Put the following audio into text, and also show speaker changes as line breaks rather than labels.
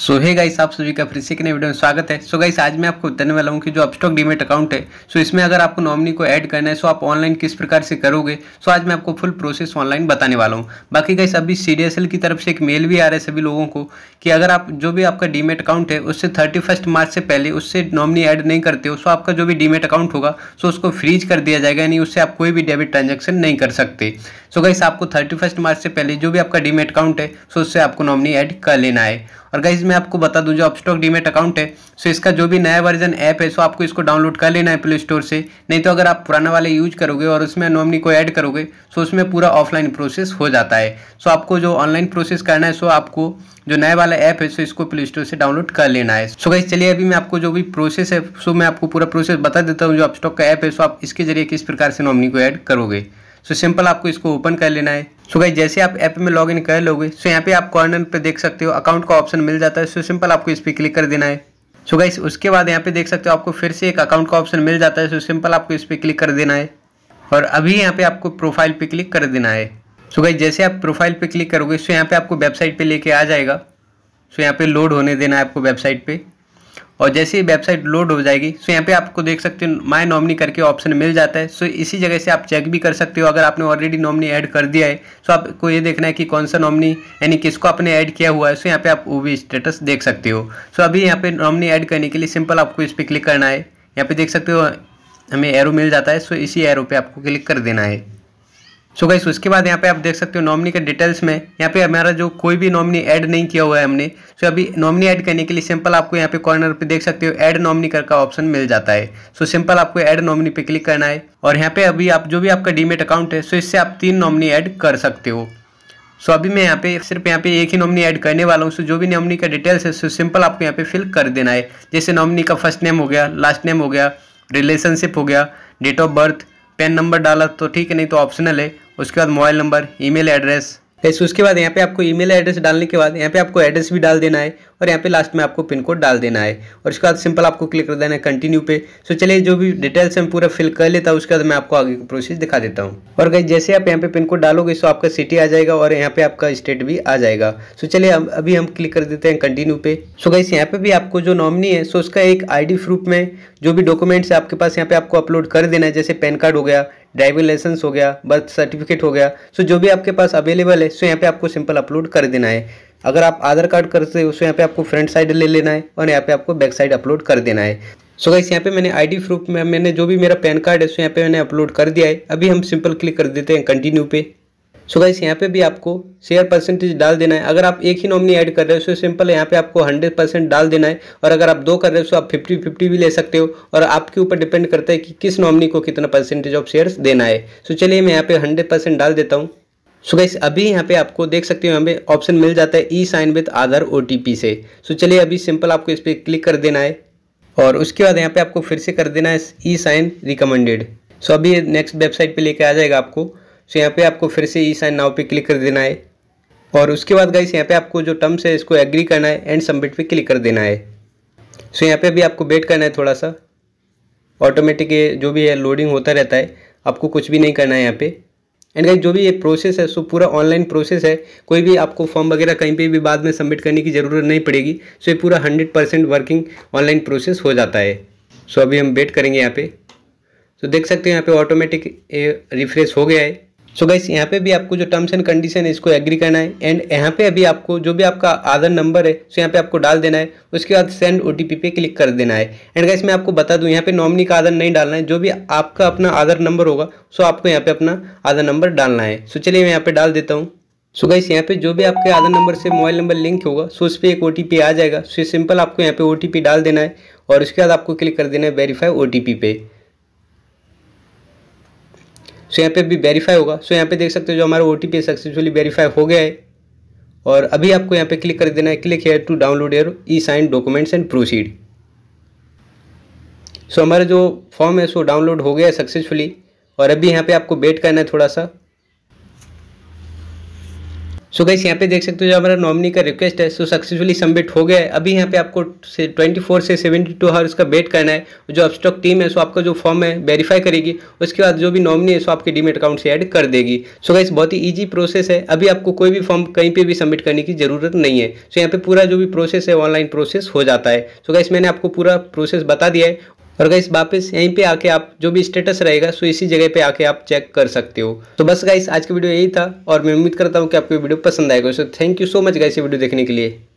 सो है गाइस आप सभी का फिर से एक नए वीडियो में स्वागत है सो so गाइस आज मैं आपको बताने वाला हूँ कि जो अपस्टॉक डीमेट अकाउंट है सो so इसमें अगर आपको नॉमिनी को ऐड करना है सो so आप ऑनलाइन किस प्रकार से करोगे सो so आज मैं आपको फुल प्रोसेस ऑनलाइन बताने वाला हूँ बाकी गाइस अभी सी की तरफ से एक मेल भी आ रहा है सभी लोगों को कि अगर आप जो भी आपका डीमेट अकाउंट है उससे थर्टी मार्च से पहले उससे नॉमिनी ऐड नहीं करते हो सो आपका जो भी डीमेट अकाउंट होगा सो उसको फ्रीज कर दिया जाएगा यानी उससे आप कोई भी डेबिट ट्रांजेक्शन नहीं कर सकते सो गाइस आपको थर्टी मार्च से पहले जो भी आपका डीमेट अकाउंट है सो उससे आपको नॉमिनी ऐड कर लेना है और गाइज मैं आपको बता दूं जो अपस्टॉक डीमेट अकाउंट है सो इसका जो भी नया वर्जन ऐप है सो आपको इसको डाउनलोड कर लेना है प्ले स्टोर से नहीं तो अगर आप पुराना वाले यूज करोगे और उसमें नॉमनी को ऐड करोगे सो उसमें पूरा ऑफलाइन प्रोसेस हो जाता है सो आपको जो ऑनलाइन प्रोसेस करना है सो आपको जो नया वाला ऐप है सो इसको प्ले स्टोर से डाउनलोड कर लेना है सो गाइज चलिए अभी मैं आपको जो भी प्रोसेस है सो मैं आपको पूरा प्रोसेस बता देता हूँ जो अपस्टॉक का ऐप है सो आप इसके जरिए किस प्रकार से नॉमनी को ऐड करोगे सो सिंपल आपको इसको ओपन कर लेना है सो गाइज जैसे आप ऐप में इन कर लोगे सो यहाँ पे आप कॉर्नर पे देख सकते हो अकाउंट का ऑप्शन मिल जाता है सो सिंपल आपको इस पर क्लिक कर देना है सो गाइस उसके बाद यहाँ पे देख सकते हो आपको फिर से एक अकाउंट का ऑप्शन मिल जाता है सो सिंपल आपको इस पर क्लिक कर देना है और अभी यहाँ पे आपको प्रोफाइल पे क्लिक कर देना है सो गाइस जैसे आप प्रोफाइल पे क्लिक करोगे सो यहाँ पे आपको वेबसाइट पे लेके आ जाएगा सो यहाँ पे लोड होने देना है आपको वेबसाइट पे और जैसे ही वेबसाइट लोड हो जाएगी सो यहाँ पे आपको देख सकते हो माई नॉमनी करके ऑप्शन मिल जाता है सो इसी जगह से आप चेक भी कर सकते हो अगर आपने ऑलरेडी नॉमनी ऐड कर दिया है सो आपको ये देखना है कि कौन सा नॉमनी यानी किसको आपने ऐड किया हुआ है सो यहाँ पे आप वो भी स्टेटस देख सकते हो सो अभी यहाँ पे नॉमनी ऐड करने के लिए सिंपल आपको इस पर क्लिक करना है यहाँ पे देख सकते हो हमें एरो मिल जाता है सो इसी एरो पे आपको क्लिक कर देना है सो गाइस उसके बाद यहाँ पे आप देख सकते हो नॉमिनी के डिटेल्स में यहाँ पे हमारा जो कोई भी नॉमिनी ऐड नहीं किया हुआ है हमने सो अभी नॉमिनी ऐड करने के लिए सिंपल आपको यहाँ पे कॉर्नर पे देख सकते हो ऐड नॉमिनी करके ऑप्शन मिल जाता है सो सिंपल आपको ऐड नॉमिनी पे क्लिक करना है और यहाँ पे अभी आप जो भी आपका डीमेट अकाउंट है सो इससे आप तीन नॉमिनी ऐड कर सकते हो सो अभी मैं यहाँ पे सिर्फ यहाँ पे एक ही नॉमिनी ऐड करने वाला हूँ सो जो भी नॉमिनी का डिटेल्स है सो सिंपल आपको यहाँ पे फिल कर देना है जैसे नॉमिनी का फर्स्ट नेम हो गया लास्ट नेम हो गया रिलेशनशिप हो गया date of birth PAN number डाला तो ठीक है नहीं तो ऑप्शनल है उसके बाद मोबाइल नंबर ईमेल एड्रेस फिर उसके बाद यहाँ पे आपको ईमेल एड्रेस डालने के बाद यहाँ पे आपको एड्रेस भी डाल देना है और यहाँ पे लास्ट में आपको पिन कोड डाल देना है और उसके बाद सिंपल आपको क्लिक कर देना है कंटिन्यू पे सो चलिए जो भी डिटेल्स हम पूरा फिल कर लेता हूँ उसके बाद मैं आपको आगे का प्रोसेस दिखा देता हूँ और गई जैसे आप यहाँ पे पिन कोड डालोगे सो आपका सिटी आ जाएगा और यहाँ पे आपका स्टेट भी आ जाएगा सो चलिए अभी हम क्लिक कर देते हैं कंटिन्यू पे सो गई यहाँ पे भी आपको जो नॉमिनी है सो उसका एक आई डी प्रूफ में जो भी डॉक्यूमेंट्स आपके पास यहाँ पे आपको अपलोड कर देना है जैसे पैन कार्ड हो गया ड्राइविंग लाइसेंस हो गया बर्थ सर्टिफिकेट हो गया सो जो भी आपके पास अवेलेबल है सो यहाँ पे आपको सिंपल अपलोड कर देना है अगर आप आधार कार्ड करते हो सो यहाँ पे आपको फ्रंट साइड ले लेना है और यहाँ पे आपको बैक साइड अपलोड कर देना है सो गाइस यहाँ पे मैंने आईडी प्रूफ में मैंने जो भी मेरा पैन कार्ड है सो यहाँ पे मैंने अपलोड कर दिया है अभी हम सिंपल क्लिक कर देते हैं कंटिन्यू पे सो गाइस यहाँ पे भी आपको शेयर परसेंटेज डाल देना है अगर आप एक ही नॉमिनी ऐड कर रहे हो सो सिंपल यहाँ पे आपको 100 परसेंट डाल देना है और अगर आप दो कर रहे हो सो आप 50 50 भी ले सकते हो और आपके ऊपर डिपेंड करता है कि किस नॉमिनी को कितना परसेंटेज ऑफ शेयर्स देना है सो चलिए मैं यहाँ पे हंड्रेड परसेंट डाल देता हूँ सो गाइस अभी यहाँ पे आपको देख सकते हो यहाँ पे ऑप्शन मिल जाता है ई साइन विथ आधार ओ से सो चलिए अभी सिंपल आपको इस पर क्लिक कर देना है और उसके बाद यहाँ पे आपको फिर से कर देना है ई साइन रिकमेंडेड सो अभी नेक्स्ट वेबसाइट पे लेके आ जाएगा आपको सो यहाँ पे आपको फिर से ई साइन नाव पे क्लिक कर देना है और उसके बाद गाइस यहाँ पे आपको जो टर्म्स है इसको एग्री करना है एंड सबमिट पे क्लिक कर देना है सो यहाँ पे भी आपको वेट करना है थोड़ा सा ऑटोमेटिक ये जो भी है लोडिंग होता रहता है आपको कुछ भी नहीं करना है यहाँ पे एंड गाइस जो भी ये प्रोसेस है सो पूरा ऑनलाइन प्रोसेस है कोई भी आपको फॉर्म वगैरह कहीं पे भी बाद में सबमिट करने की ज़रूरत नहीं पड़ेगी सो ये पूरा hundred percent working online process हो जाता है सो अभी हम वेट करेंगे यहाँ पे तो देख सकते हैं यहाँ पे ऑटोमेटिक रिफ्रेश हो गया है सो गाइस यहाँ पे भी आपको जो टर्म्स एंड कंडीशन है इसको एग्री करना है एंड यहाँ पे अभी आपको जो भी आपका आधार नंबर है सो यहाँ पे आपको डाल देना है उसके बाद सेंड ओ पे क्लिक कर देना है एंड गाइस मैं आपको बता दूँ यहाँ पे नॉमिनी का आधार नहीं डालना है जो भी आपका अपना आधार नंबर होगा सो आपको यहाँ पे अपना आधार नंबर डालना है सो चलिए मैं यहाँ पे डाल देता हूँ सो गाइस यहाँ पे जो भी आपके आधार नंबर से मोबाइल नंबर लिंक होगा सो उस पर एक ओ आ जाएगा सो सिंपल आपको यहाँ पे ओ डाल देना है और उसके बाद आपको क्लिक कर देना है वेरीफाई ओ पे सो यहाँ पे भी वेरीफाई होगा सो यहाँ पे देख सकते हो जो हमारा O T P successfully verify हो गया है और अभी आपको यहाँ पे क्लिक कर देना है click here to download your e sign documents and proceed so हमारा जो फॉर्म है सो डाउनलोड हो गया है सक्सेसफुली और अभी यहाँ पे आपको वेट करना है थोड़ा सा सो गाइस यहाँ पे देख सकते हो जो हमारा नॉमिनी का रिक्वेस्ट है सो सक्सेसफुली सबमिट हो गया है अभी यहाँ पे आपको से 24 से 72 टू आवर्स का वेट करना है जो अपस्टॉक टीम है सो आपका जो फॉर्म है वेरीफाई करेगी उसके बाद जो भी नॉमिनी है सो आपके डीमेट अकाउंट से ऐड कर देगी सो गाइस बहुत ही ईजी प्रोसेस है अभी आपको कोई भी फॉर्म कहीं पर भी सबमिट करने की जरूरत नहीं है सो यहाँ पर पूरा जो भी प्रोसेस है ऑनलाइन प्रोसेस हो जाता है सो गाइस मैंने आपको पूरा प्रोसेस बता दिया है और गाइस वापस यहीं पे आके आप जो भी स्टेटस रहेगा सो इसी जगह पे आके आप चेक कर सकते हो तो बस गाइस आज की वीडियो यही था और मैं उम्मीद करता हूँ कि आपको वीडियो पसंद आएगा so thank you so much guys ये वीडियो देखने के लिए